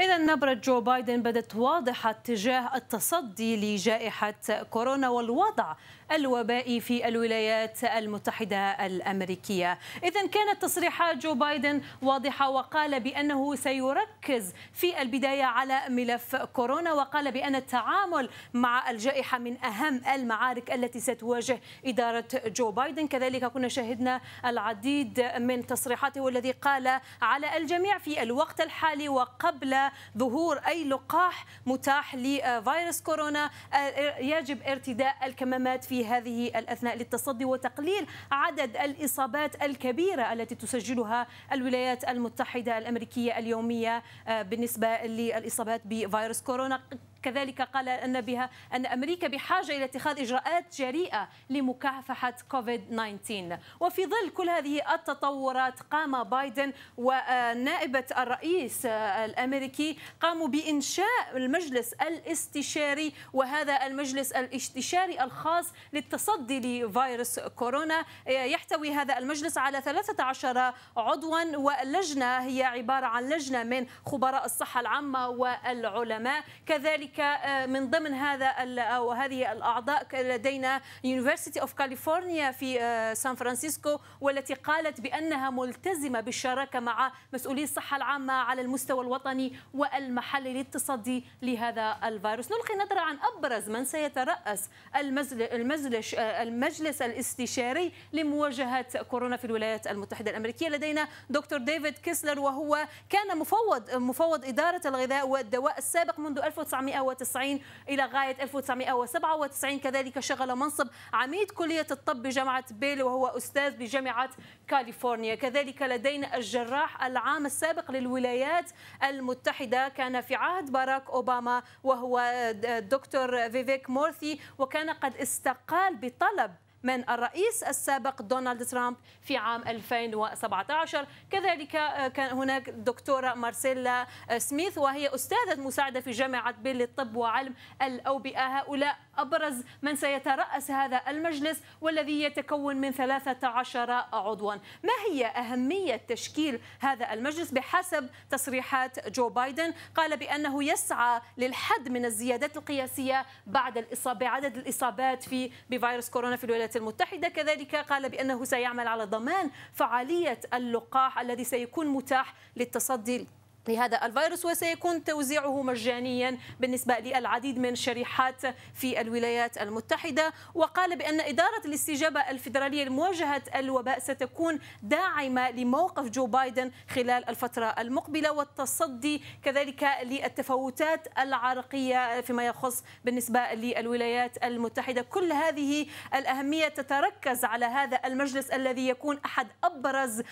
إذا نبرة جو بايدن بدت واضحة تجاه التصدي لجائحة كورونا والوضع الوبائي في الولايات المتحدة الأمريكية إذا كانت تصريحات جو بايدن واضحة وقال بأنه سيركز في البداية على ملف كورونا وقال بأن التعامل مع الجائحة من أهم المعارك التي ستواجه إدارة جو بايدن كذلك كنا شهدنا العديد من تصريحاته والذي قال على الجميع في الوقت الحالي وقبل ظهور أي لقاح متاح لفيروس كورونا آه، يجب ارتداء الكمامات في هذه الأثناء للتصدي وتقليل عدد الإصابات الكبيرة التي تسجلها الولايات المتحدة الأمريكية اليومية آه، بالنسبة للإصابات بفيروس كورونا كذلك قال أن بها أن أمريكا بحاجة إلى اتخاذ إجراءات جريئة لمكافحة كوفيد-19 وفي ظل كل هذه التطورات قام بايدن ونائبة الرئيس الأمريكي قاموا بإنشاء المجلس الاستشاري وهذا المجلس الاستشاري الخاص للتصدي لفيروس كورونا يحتوي هذا المجلس على 13 عضوا واللجنه هي عبارة عن لجنة من خبراء الصحة العامة والعلماء كذلك هنالك آه، من ضمن هذا او آه، هذه الاعضاء لدينا يونيفرسيتي اوف كاليفورنيا في سان آه، فرانسيسكو والتي قالت بانها ملتزمه بالشراكه مع مسؤولي الصحه العامه على المستوى الوطني والمحلي للتصدي لهذا الفيروس نلقي نظره عن ابرز من سيتراس المجلس المجلس الاستشاري لمواجهه كورونا في الولايات المتحده الامريكيه لدينا دكتور ديفيد كيسلر وهو كان مفوض مفوض اداره الغذاء والدواء السابق منذ 1900 1990 إلى غاية 1997 كذلك شغل منصب عميد كلية الطب بجامعة بيل وهو أستاذ بجامعة كاليفورنيا كذلك لدينا الجراح العام السابق للولايات المتحدة كان في عهد باراك أوباما وهو الدكتور فيفيك مورثي وكان قد استقال بطلب من الرئيس السابق دونالد ترامب في عام 2017 كذلك آه، كان هناك دكتورة مارسيلا آه، سميث وهي أستاذة مساعدة في جامعة بيل للطب وعلم الأوبئة هؤلاء أبرز من سيترأس هذا المجلس والذي يتكون من 13 عضوا ما هي أهمية تشكيل هذا المجلس بحسب تصريحات جو بايدن قال بأنه يسعى للحد من الزيادات القياسية بعد الإصابة عدد الإصابات في بفيروس كورونا في الولايات الولايات المتحدة كذلك قال بأنه سيعمل على ضمان فعالية اللقاح الذي سيكون متاح للتصدي لهذا الفيروس وسيكون توزيعه مجانيا بالنسبة للعديد من شريحات في الولايات المتحدة وقال بأن إدارة الاستجابة الفيدرالية لمواجهة الوباء ستكون داعمة لموقف جو بايدن خلال الفترة المقبلة والتصدي كذلك للتفاوتات العرقية فيما يخص بالنسبة للولايات المتحدة كل هذه الأهمية تتركز على هذا المجلس الذي يكون أحد أبرز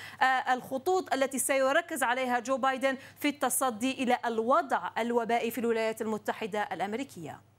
الخطوط التي سيركز عليها جو بايدن في التصدي إلى الوضع الوبائي في الولايات المتحدة الأمريكية